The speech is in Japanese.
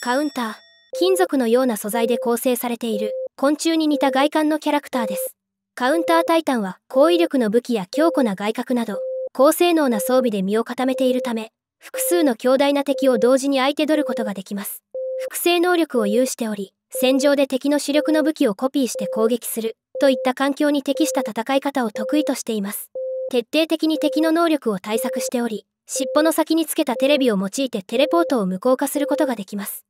カウンター金属のような素材で構成されている昆虫に似た外観のキャラクターですカウンタータイタンは高威力の武器や強固な外角など高性能な装備で身を固めているため複数の強大な敵を同時に相手取ることができます複製能力を有しており戦場で敵の主力の武器をコピーして攻撃するといった環境に適した戦い方を得意としています徹底的に敵の能力を対策しており尻尾の先につけたテレビを用いてテレポートを無効化することができます